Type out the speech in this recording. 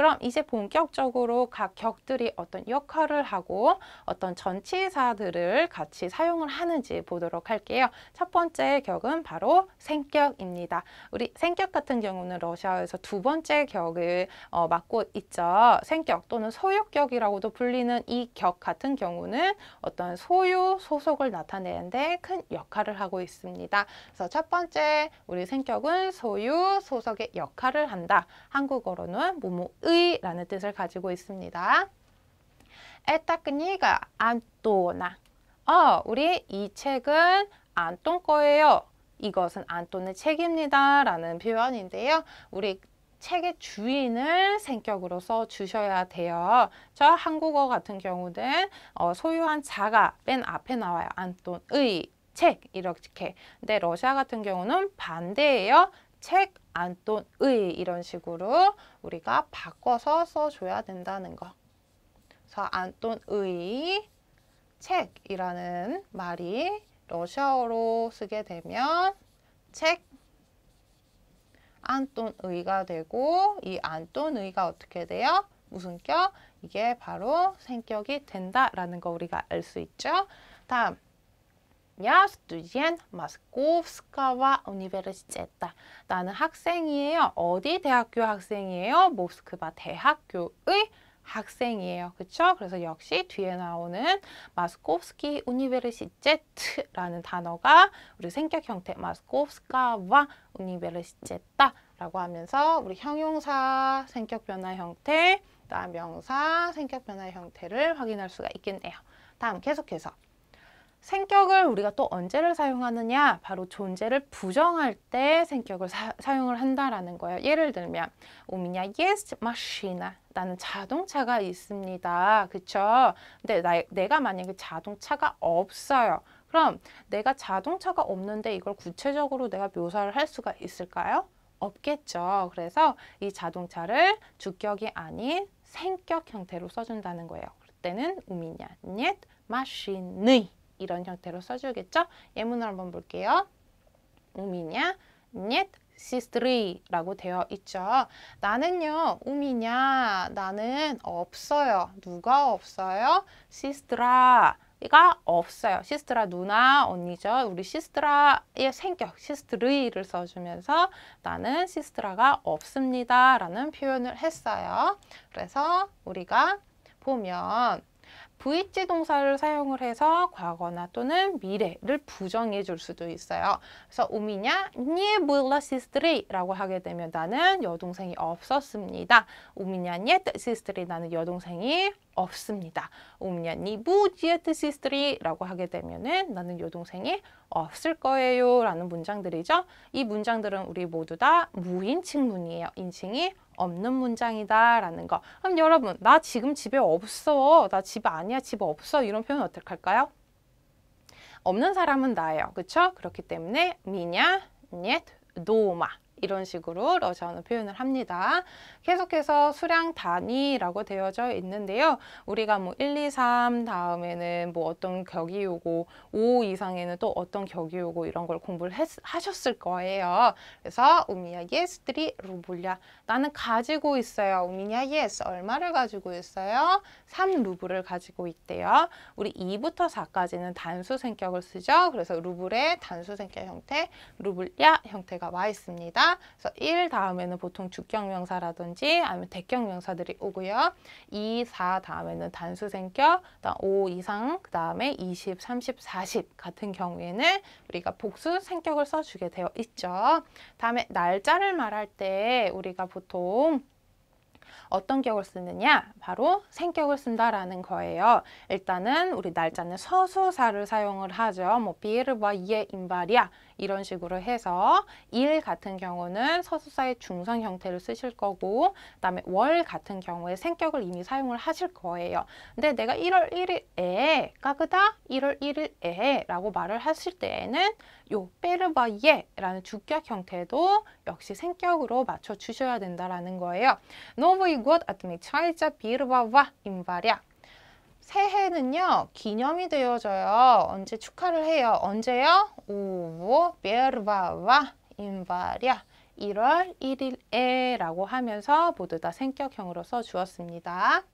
그럼 이제 본격적으로 각 격들이 어떤 역할을 하고 어떤 전치사들을 같이 사용을 하는지 보도록 할게요. 첫 번째 격은 바로 생격입니다. 우리 생격 같은 경우는 러시아에서 두 번째 격을 어, 맡고 있죠. 생격 또는 소유격이라고도 불리는 이 격 같은 경우는 어떤 소유, 소속을 나타내는데 큰 역할을 하고 있습니다. 그래서 첫 번째 우리 생격은 소유, 소속의 역할을 한다. 한국어로는 무뭐 의 라는 뜻을 가지고 있습니다. 에타크니가 안또나 어, 우리 이 책은 안돈 거예요. 이것은 안돈의 책입니다. 라는 표현인데요. 우리 책의 주인을 생격으로 써 주셔야 돼요. 저 한국어 같은 경우는 어, 소유한 자가 맨 앞에 나와요. 안돈의 책 이렇게. 근데 러시아 같은 경우는 반대예요. 책, 안또의 이런 식으로 우리가 바꿔서 써줘야 된다는 거. 그래서 안또 의, 책이라는 말이 러시아어로 쓰게 되면 책, 안톤의가 되고 이 안톤의가 어떻게 돼요? 무슨 격? 이게 바로 생격이 된다라는 거 우리가 알 수 있죠. 다음 Я студент Московского университета. 나는 학생이에요. 어디 대학교 학생이에요? 모스크바 대학교의 학생이에요. 그쵸? 그래서 역시 뒤에 나오는 마스코프스키 우니베르시제트라는 단어가 우리 생격 형태 마스코프스카와 우니베르시제타라고 하면서 우리 형용사 생격 변화 형태, 그 다음 명사 생격 변화 형태를 확인할 수가 있겠네요. 다음 계속해서 생격을 우리가 또 언제를 사용하느냐 바로 존재를 부정할 때 생격을 사, 용을 한다라는 거예요 예를 들면 오미냐 yes machine 나는 자동차가 있습니다 그쵸 근데 나, 내가 만약에 자동차가 없어요 그럼 내가 자동차가 없는데 이걸 구체적으로 내가 묘사를 할 수가 있을까요 없겠죠 그래서 이 자동차를 주격이 아닌 생격 형태로 써준다는 거예요 그때는 우미냐 넷 마시의 이런 형태로 써주겠죠? 예문을 한번 볼게요. 우미냐, 넷, 시스트리라고 되어 있죠. 나는요, 우미냐, 나는 없어요. 누가 없어요? 시스트라. 가 없어요. 시스트라 누나 언니죠. 우리 시스트라의 생격 시스트르를 써주면서 나는 시스트라가 없습니다라는 표현을 했어요. 그래서 우리가 보면 vg 동사를 사용을 해서 과거나 또는 미래를 부정해 줄 수도 있어요. 그래서 우미냐 nie была с 라고 하게 되면 나는 여동생이 없었습니다. 우미냐 нет с е с 나는 여동생이 없습니다. У меня не б у д е 라고 하게 되면은 나는 여동생이 없을 거예요 라는 문장들이죠. 이 문장들은 우리 모두 다 무인칭문이에요. 인칭이 없는 문장이다 라는 거. 그럼 여러분 나 지금 집에 없어. 나 집 아니야. 집 없어. 이런 표현 어떡할까요? 없는 사람은 나예요. 그렇죠? 그렇기 때문에 미냐, нет, д 이런 식으로 러시아어는 표현을 합니다. 계속해서 수량 단위라고 되어져 있는데요. 우리가 뭐 1, 2, 3 다음에는 뭐 어떤 격이 오고 5 이상에는 또 어떤 격이 오고 이런 걸 공부를 했, 하셨을 거예요. 그래서 우미야 예스들이 루블야 나는 가지고 있어요. 우미야 예스 얼마를 가지고 있어요? 3 루블을 가지고 있대요. 우리 2부터 4까지는 단수 생격을 쓰죠. 그래서 루블의 단수 생격 형태 루블야 형태가 와 있습니다. 그래서 1 다음에는 보통 주격명사라든지 아니면 대격명사들이 오고요. 2, 4 다음에는 단수생격, 그다음 5 이상, 그 다음에 20, 30, 40 같은 경우에는 우리가 복수 생격을 써주게 되어 있죠. 다음에 날짜를 말할 때 우리가 보통 어떤 격을 쓰느냐? 바로 생격을 쓴다라는 거예요. 일단은 우리 날짜는 서수사를 사용을 하죠. 뭐 비에르바 이에 인바리아 이런 식으로 해서 일 같은 경우는 서수사의 중성 형태를 쓰실 거고 그다음에 월 같은 경우에 생격을 이미 사용을 하실 거예요. 근데 내가 1월 1일에 까그다 1월 1일에라고 말을 하실 때에는 요 베르바예라는 주격 형태도 역시 생격으로 맞춰 주셔야 된다라는 거예요. 너무 Новый год отмечается 1 января. 새해는요 기념이 되어져요. 언제 축하를 해요. 언제요? 오, 보 베르바와 인바랴 1월 1일에 라고 하면서 모두 다 생격형으로 써주었습니다.